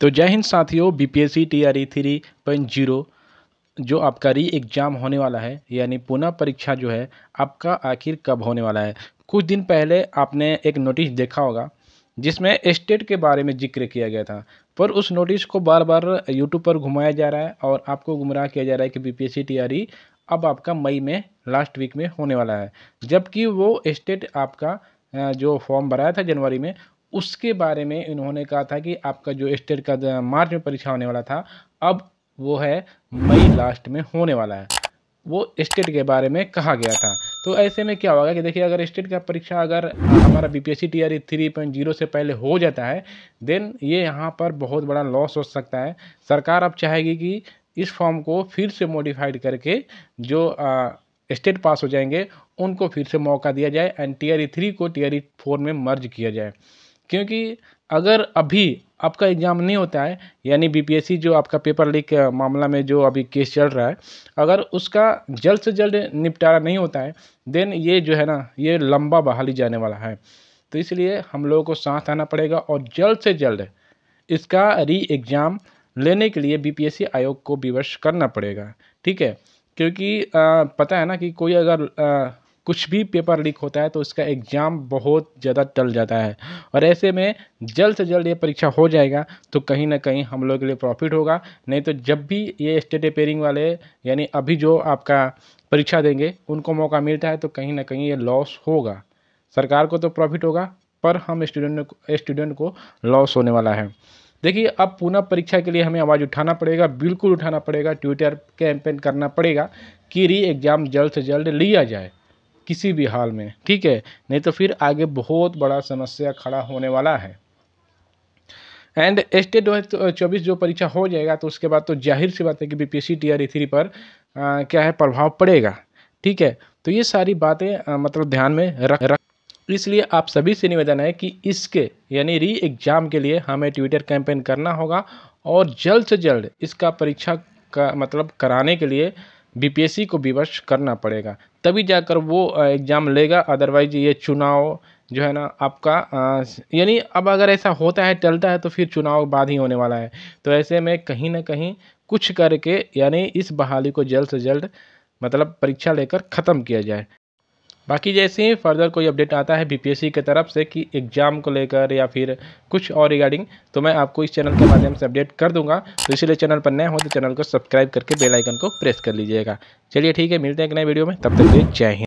तो जय हिंद साथियों B P S C T R E three point zero जो आपका री एग्ज़ाम होने वाला है यानी पुनः परीक्षा जो है आपका आखिर कब होने वाला है कुछ दिन पहले आपने एक नोटिस देखा होगा जिसमें स्टेट के बारे में जिक्र किया गया था पर उस नोटिस को बार बार यूट्यूब पर घुमाया जा रहा है और आपको गुमराह किया जा रहा है कि B P S C T R E अब आपका मई में लास्ट वीक में होने वाला है जबकि वो स्टेट आपका जो फॉर्म भराया था जनवरी में उसके बारे में इन्होंने कहा था कि आपका जो स्टेट का मार्च में परीक्षा होने वाला था अब वो है मई लास्ट में होने वाला है वो स्टेट के बारे में कहा गया था तो ऐसे में क्या होगा कि देखिए अगर स्टेट का परीक्षा अगर हमारा B P S C T R E three point zero से पहले हो जाता है देन ये यहाँ पर बहुत बड़ा लॉस हो सकता है सरकार अब चाहेगी कि इस फॉर्म को फिर से मॉडिफाइड करके जो स्टेट पास हो जाएंगे उनको फिर से मौका दिया जाए and T R E three को टी आर ई फोर में मर्ज किया जाए क्योंकि अगर अभी आपका एग्ज़ाम नहीं होता है यानी बीपीएससी जो आपका पेपर लीक मामला में जो अभी केस चल रहा है अगर उसका जल्द से जल्द निपटारा नहीं होता है देन ये जो है ना ये लंबा बहाली जाने वाला है तो इसलिए हम लोगों को साथ आना पड़ेगा और जल्द से जल्द इसका री एग्ज़ाम लेने के लिए बीपीएससी आयोग को विवश करना पड़ेगा ठीक है क्योंकि आ, पता है ना कि कोई अगर आ, कुछ भी पेपर लीक होता है तो उसका एग्ज़ाम बहुत ज़्यादा टल जाता है और ऐसे में जल्द से जल्द ये परीक्षा हो जाएगा तो कहीं ना कहीं हम लोग के लिए प्रॉफिट होगा नहीं तो जब भी ये स्टेट अपेयरिंग वाले यानी अभी जो आपका परीक्षा देंगे उनको मौका मिलता है तो कहीं ना कहीं ये लॉस होगा सरकार को तो प्रॉफिट होगा पर हम स्टूडेंट स्टूडेंट को लॉस होने वाला है देखिए अब पुनः परीक्षा के लिए हमें आवाज़ उठाना पड़ेगा बिल्कुल उठाना पड़ेगा ट्विटर कैंपेन करना पड़ेगा कि री एग्ज़ाम जल्द से जल्द लिया जाए किसी भी हाल में ठीक है नहीं तो फिर आगे बहुत बड़ा समस्या खड़ा होने वाला है एंड स्टेट दो चौबीस जो परीक्षा हो जाएगा तो उसके बाद तो जाहिर सी बात है कि B P S C T R E three पर आ, क्या है प्रभाव पड़ेगा ठीक है तो ये सारी बातें मतलब ध्यान में रख रख इसलिए आप सभी से निवेदन है कि इसके यानी री एग्ज़ाम के लिए हमें ट्विटर कैंपेन करना होगा और जल्द से जल्द इसका परीक्षा का मतलब कराने के लिए बी पी एस सी को विवश करना पड़ेगा तभी जाकर वो एग्ज़ाम लेगा अदरवाइज ये चुनाव जो है ना आपका यानी अब अगर ऐसा होता है टलता है तो फिर चुनाव बाद ही होने वाला है तो ऐसे में कहीं ना कहीं कुछ करके यानी इस बहाली को जल्द से जल्द मतलब परीक्षा लेकर ख़त्म किया जाए बाकी जैसे ही फर्दर कोई अपडेट आता है बीपीएससी की तरफ से कि एग्ज़ाम को लेकर या फिर कुछ और रिगार्डिंग तो मैं आपको इस चैनल के माध्यम से अपडेट कर दूंगा तो इसीलिए चैनल पर नए हो तो चैनल को सब्सक्राइब करके बेलाइकन को प्रेस कर लीजिएगा चलिए ठीक है मिलते हैं एक नए वीडियो में तब तक जय हिंद